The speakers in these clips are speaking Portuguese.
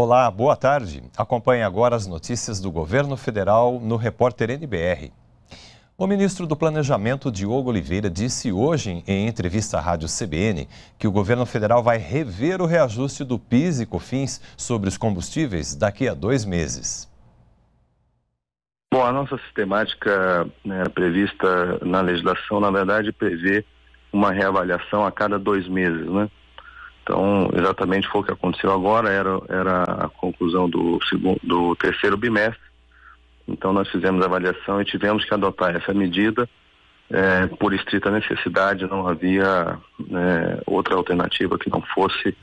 Olá, boa tarde. Acompanhe agora as notícias do governo federal no repórter NBR. O ministro do Planejamento, Diogo Oliveira, disse hoje em entrevista à Rádio CBN que o governo federal vai rever o reajuste do PIS e COFINS sobre os combustíveis daqui a dois meses. Bom, a nossa sistemática né, prevista na legislação, na verdade, prevê uma reavaliação a cada dois meses, né? Então, exatamente foi o que aconteceu agora, era, era a conclusão do, segundo, do terceiro bimestre. Então, nós fizemos a avaliação e tivemos que adotar essa medida é, por estrita necessidade, não havia é, outra alternativa que não fosse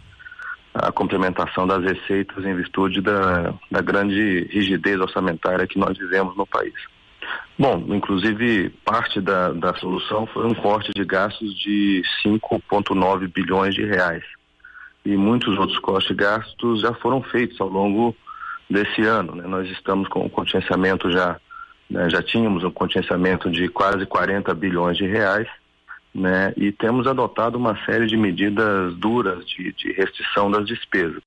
a complementação das receitas em virtude da, da grande rigidez orçamentária que nós vivemos no país. Bom, inclusive parte da, da solução foi um corte de gastos de 5,9 bilhões de reais e muitos outros cortes e gastos já foram feitos ao longo desse ano. Né? Nós estamos com o um contingenciamento já, né? já tínhamos um contingenciamento de quase 40 bilhões de reais, né? e temos adotado uma série de medidas duras de, de restrição das despesas.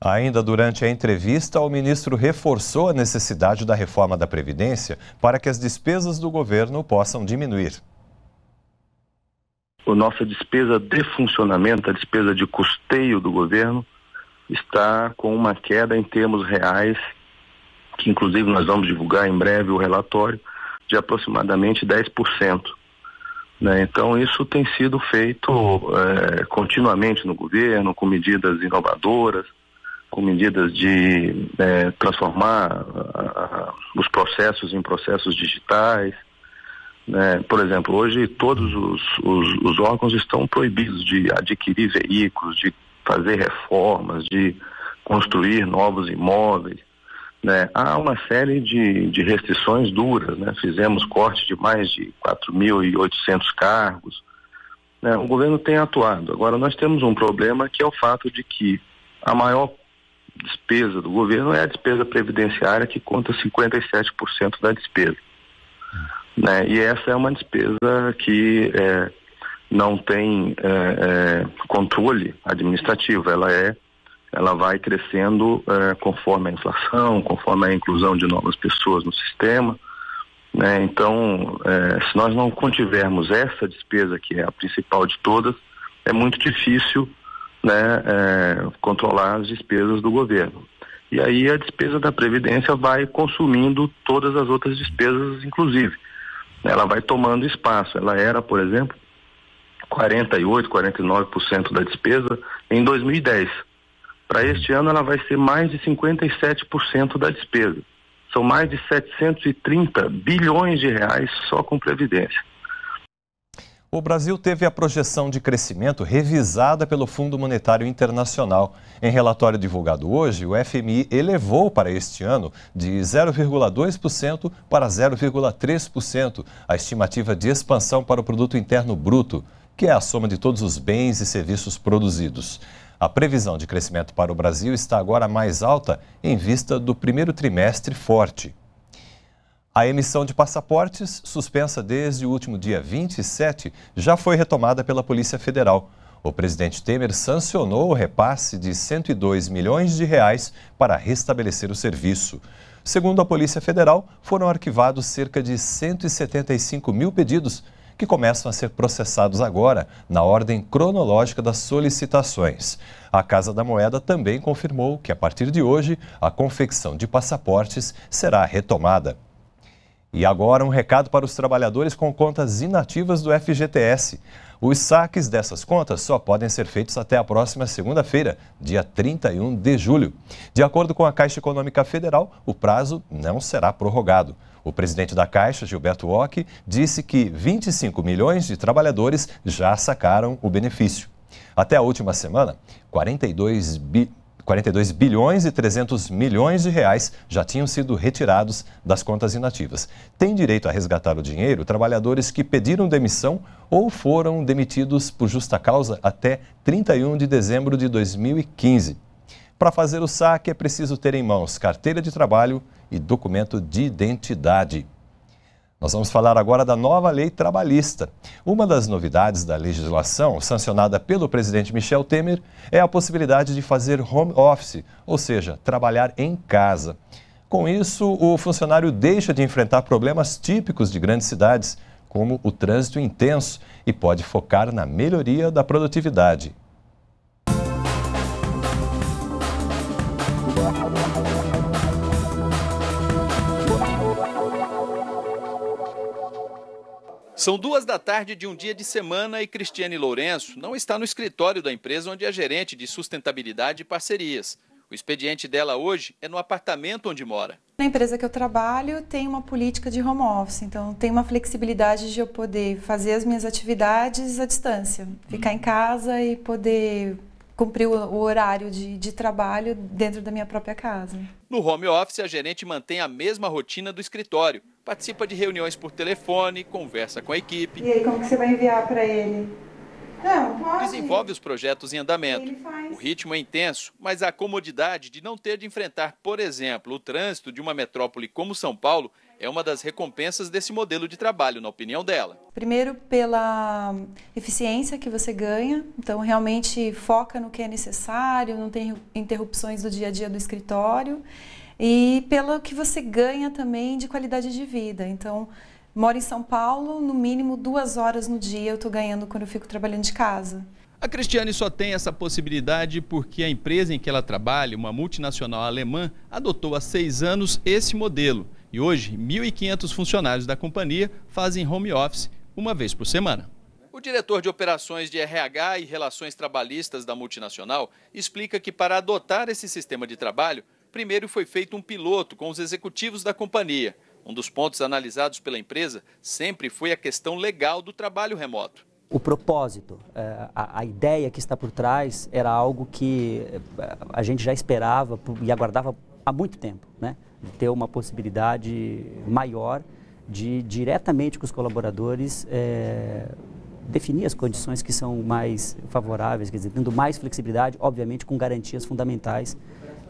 Ainda durante a entrevista, o ministro reforçou a necessidade da reforma da Previdência para que as despesas do governo possam diminuir a nossa despesa de funcionamento, a despesa de custeio do governo, está com uma queda em termos reais, que inclusive nós vamos divulgar em breve o relatório, de aproximadamente 10%. Né? Então, isso tem sido feito é, continuamente no governo, com medidas inovadoras, com medidas de é, transformar a, ah, a, ah, os processos em processos digitais né? Por exemplo, hoje todos os, os, os, órgãos estão proibidos de adquirir veículos, de fazer reformas, de construir novos imóveis. Né? Há uma série de, de restrições duras. Né? Fizemos corte de mais de 4.800 cargos. Né? O governo tem atuado. Agora, nós temos um problema que é o fato de que a maior despesa do governo é a despesa previdenciária, que conta 57% da despesa. Né? E essa é uma despesa que é, não tem é, é controle administrativo, ela é ela vai crescendo é, conforme a inflação, conforme a inclusão de novas pessoas no sistema. Né? Então, é, se nós não contivermos essa despesa, que é a principal de todas, é muito difícil né, é, controlar as despesas do governo. E aí a despesa da Previdência vai consumindo todas as outras despesas, inclusive ela vai tomando espaço. Ela era, por exemplo, 48, 49% da despesa em 2010. Para este ano, ela vai ser mais de 57% da despesa. São mais de 730 bilhões de reais só com previdência. O Brasil teve a projeção de crescimento revisada pelo Fundo Monetário Internacional. Em relatório divulgado hoje, o FMI elevou para este ano de 0,2% para 0,3% a estimativa de expansão para o produto interno bruto, que é a soma de todos os bens e serviços produzidos. A previsão de crescimento para o Brasil está agora mais alta em vista do primeiro trimestre forte. A emissão de passaportes, suspensa desde o último dia 27, já foi retomada pela Polícia Federal. O presidente Temer sancionou o repasse de 102 milhões de reais para restabelecer o serviço. Segundo a Polícia Federal, foram arquivados cerca de 175 mil pedidos, que começam a ser processados agora, na ordem cronológica das solicitações. A Casa da Moeda também confirmou que, a partir de hoje, a confecção de passaportes será retomada. E agora um recado para os trabalhadores com contas inativas do FGTS. Os saques dessas contas só podem ser feitos até a próxima segunda-feira, dia 31 de julho. De acordo com a Caixa Econômica Federal, o prazo não será prorrogado. O presidente da Caixa, Gilberto Ock, disse que 25 milhões de trabalhadores já sacaram o benefício. Até a última semana, 42 bi 42 bilhões e 300 milhões de reais já tinham sido retirados das contas inativas. Tem direito a resgatar o dinheiro trabalhadores que pediram demissão ou foram demitidos por justa causa até 31 de dezembro de 2015. Para fazer o saque é preciso ter em mãos carteira de trabalho e documento de identidade. Nós vamos falar agora da nova lei trabalhista. Uma das novidades da legislação sancionada pelo presidente Michel Temer é a possibilidade de fazer home office, ou seja, trabalhar em casa. Com isso, o funcionário deixa de enfrentar problemas típicos de grandes cidades, como o trânsito intenso, e pode focar na melhoria da produtividade São duas da tarde de um dia de semana e Cristiane Lourenço não está no escritório da empresa onde é gerente de sustentabilidade e parcerias. O expediente dela hoje é no apartamento onde mora. Na empresa que eu trabalho tem uma política de home office, então tem uma flexibilidade de eu poder fazer as minhas atividades à distância, ficar hum. em casa e poder cumprir o horário de, de, trabalho dentro da minha própria casa. No home office, a gerente mantém a mesma rotina do escritório. Participa de reuniões por telefone, conversa com a equipe. E aí, como que você vai enviar para ele? Não, Desenvolve os projetos em andamento. O ritmo é intenso, mas a comodidade de não ter de enfrentar, por exemplo, o trânsito de uma metrópole como São Paulo é uma das recompensas desse modelo de trabalho, na opinião dela. Primeiro, pela eficiência que você ganha, então realmente foca no que é necessário, não tem interrupções do dia a dia do escritório, e pelo que você ganha também de qualidade de vida. Então, moro em São Paulo, no mínimo duas horas no dia eu estou ganhando quando eu fico trabalhando de casa. A Cristiane só tem essa possibilidade porque a empresa em que ela trabalha, uma multinacional alemã, adotou há seis anos esse modelo. E hoje, 1.500 funcionários da companhia fazem home office uma vez por semana. O diretor de operações de RH e relações trabalhistas da multinacional explica que para adotar esse sistema de trabalho, primeiro foi feito um piloto com os executivos da companhia. Um dos pontos analisados pela empresa sempre foi a questão legal do trabalho remoto. O propósito, é, a ideia que está por trás era algo que é, a gente já esperava e aguardava há muito tempo, né? Ter uma possibilidade maior de diretamente com os colaboradores é, definir as condições que são mais favoráveis, quer dizer, tendo mais flexibilidade, obviamente com garantias fundamentais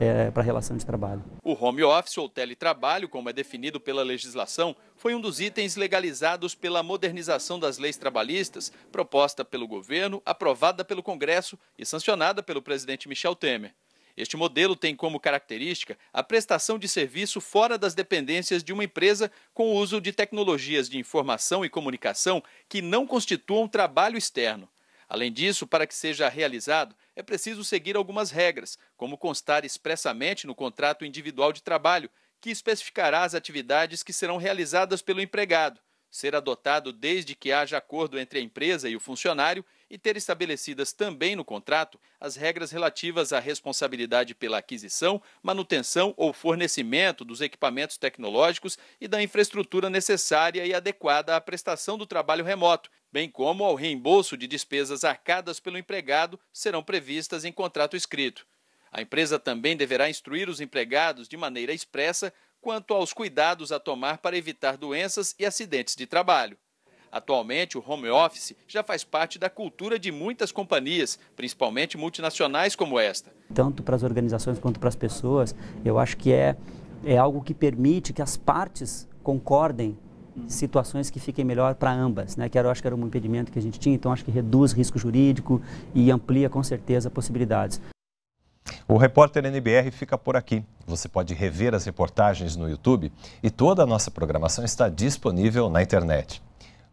é, para a relação de trabalho. O home office ou teletrabalho, como é definido pela legislação, foi um dos itens legalizados pela modernização das leis trabalhistas, proposta pelo governo, aprovada pelo Congresso e sancionada pelo presidente Michel Temer. Este modelo tem como característica a prestação de serviço fora das dependências de uma empresa com o uso de tecnologias de informação e comunicação que não constituam trabalho externo. Além disso, para que seja realizado, é preciso seguir algumas regras, como constar expressamente no contrato individual de trabalho, que especificará as atividades que serão realizadas pelo empregado, ser adotado desde que haja acordo entre a empresa e o funcionário e ter estabelecidas também no contrato as regras relativas à responsabilidade pela aquisição, manutenção ou fornecimento dos equipamentos tecnológicos e da infraestrutura necessária e adequada à prestação do trabalho remoto, bem como ao reembolso de despesas arcadas pelo empregado, serão previstas em contrato escrito. A empresa também deverá instruir os empregados de maneira expressa quanto aos cuidados a tomar para evitar doenças e acidentes de trabalho. Atualmente, o home office já faz parte da cultura de muitas companhias, principalmente multinacionais como esta. Tanto para as organizações quanto para as pessoas, eu acho que é, é algo que permite que as partes concordem situações que fiquem melhor para ambas, né? que era, eu acho que era um impedimento que a gente tinha, então acho que reduz risco jurídico e amplia com certeza possibilidades. O repórter NBR fica por aqui. Você pode rever as reportagens no YouTube e toda a nossa programação está disponível na internet.